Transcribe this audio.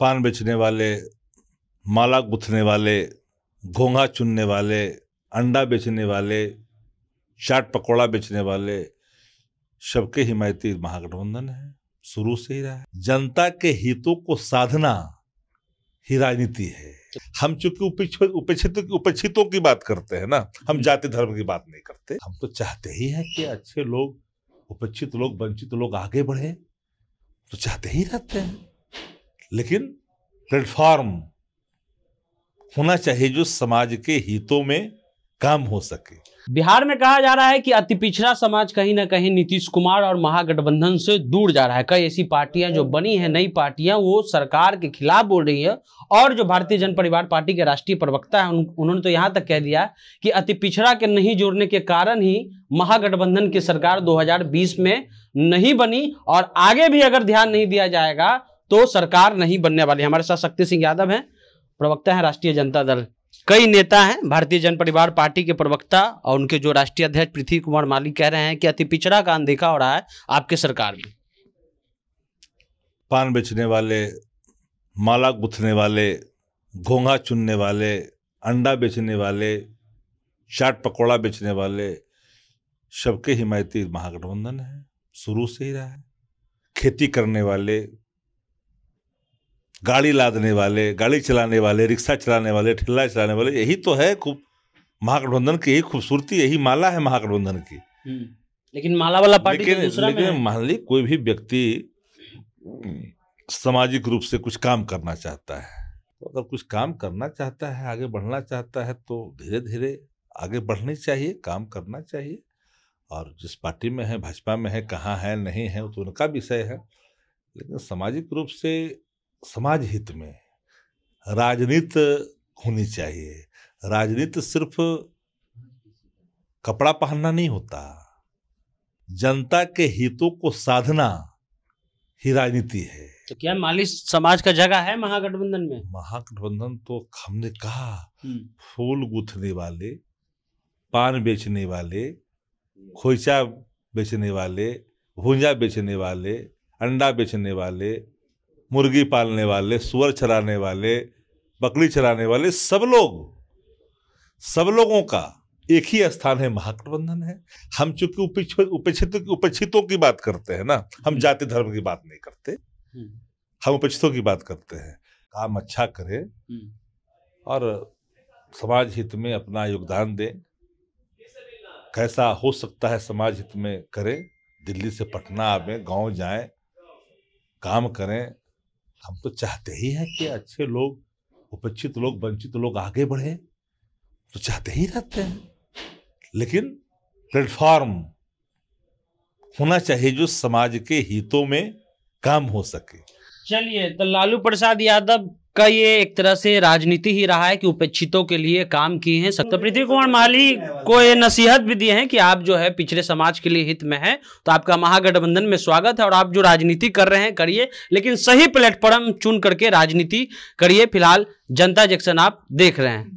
पान बेचने वाले माला गुथने वाले घोंघा चुनने वाले अंडा बेचने वाले चाट पकौड़ा बेचने वाले सबके हिमायती महागठबंधन है शुरू से ही रहा है जनता के हितों को साधना ही राजनीति है हम चूंकि उपेक्षित उपेक्षितों की बात करते हैं ना हम जाति धर्म की बात नहीं करते हम तो चाहते ही हैं कि अच्छे लोग उपेक्षित लोग वंचित लोग आगे बढ़े तो चाहते ही रहते हैं लेकिन प्लेटफॉर्म होना चाहिए जो समाज के हितों में काम हो सके बिहार में कहा जा रहा है कि अति पिछड़ा समाज कहीं ना कहीं नीतीश कुमार और महागठबंधन से दूर जा रहा है कई ऐसी पार्टियां जो बनी है नई पार्टियां वो सरकार के खिलाफ बोल रही है और जो भारतीय जन परिवार पार्टी के राष्ट्रीय प्रवक्ता है उन, उन्होंने तो यहां तक कह दिया कि अति पिछड़ा के नहीं जोड़ने के कारण ही महागठबंधन की सरकार दो में नहीं बनी और आगे भी अगर ध्यान नहीं दिया जाएगा तो सरकार नहीं बनने वाली हमारे साथ शक्ति सिंह यादव हैं प्रवक्ता हैं राष्ट्रीय जनता दल कई नेता हैं भारतीय जन परिवार पार्टी के प्रवक्ता और उनके जो राष्ट्रीय अध्यक्ष पृथ्वी कुमार मालिक कह रहे हैं कि अति पिछड़ा का अनदेखा हो रहा है आपके सरकार में पान बेचने वाले माला गुथने वाले घोंघा चुनने वाले अंडा बेचने वाले चाट पकौड़ा बेचने वाले सबके हिमायती महागठबंधन है शुरू से ही रहा है खेती करने वाले गाड़ी लादने वाले गाड़ी चलाने वाले रिक्शा चलाने वाले ठेला चलाने वाले यही तो है खूब महागठबंधन की यही खूबसूरती यही माला है महागठबंधन की हम्म, लेकिन माला वाला पार्टी तो लेकिन, दूसरा लेकिन मान ली कोई भी व्यक्ति हम्म, सामाजिक रूप से कुछ काम करना चाहता है तो अगर कुछ काम करना चाहता है आगे बढ़ना चाहता है तो धीरे धीरे आगे बढ़नी चाहिए काम करना चाहिए और जिस पार्टी में है भाजपा में है कहाँ है नहीं है तो उनका विषय है लेकिन सामाजिक रूप से समाज हित में राजनीति होनी चाहिए राजनीति सिर्फ कपड़ा पहनना नहीं होता जनता के हितों को साधना ही राजनीति है तो क्या मालिश समाज का जगह है महागठबंधन में महागठबंधन तो हमने कहा हम्म। फूल गुथने वाले पान बेचने वाले खोइचा बेचने वाले भूंजा बेचने वाले अंडा बेचने वाले मुर्गी पालने वाले सुअर चराने वाले बकरी चराने वाले सब लोग सब लोगों का एक ही स्थान है महागठबंधन है हम चूंकि उपेक्षितों की उपेक्षितों की बात करते हैं ना हम हम्म। जाति धर्म की बात नहीं करते हम्म। हम उपेक्षितों की बात करते हैं काम अच्छा करें हम्म। और समाज हित में अपना योगदान दें कैसा हो सकता है समाज हित में करें दिल्ली से पटना आवे गांव जाएं काम करें हम तो चाहते ही हैं कि अच्छे लोग उपेक्षित लोग वंचित लोग आगे बढ़े तो चाहते ही रहते हैं लेकिन प्लेटफॉर्म होना चाहिए जो समाज के हितों में काम हो सके चलिए तो लालू प्रसाद यादव का ये एक तरह से राजनीति ही रहा है कि उपेक्षितों के लिए काम किए हैं सत्य पृथ्वी कुमार माली को ये नसीहत भी दिए हैं कि आप जो है पिछड़े समाज के लिए हित में हैं तो आपका महागठबंधन में स्वागत है और आप जो राजनीति कर रहे हैं करिए लेकिन सही प्लेटफॉर्म चुन करके राजनीति करिए फिलहाल जनता जंक्शन आप देख रहे हैं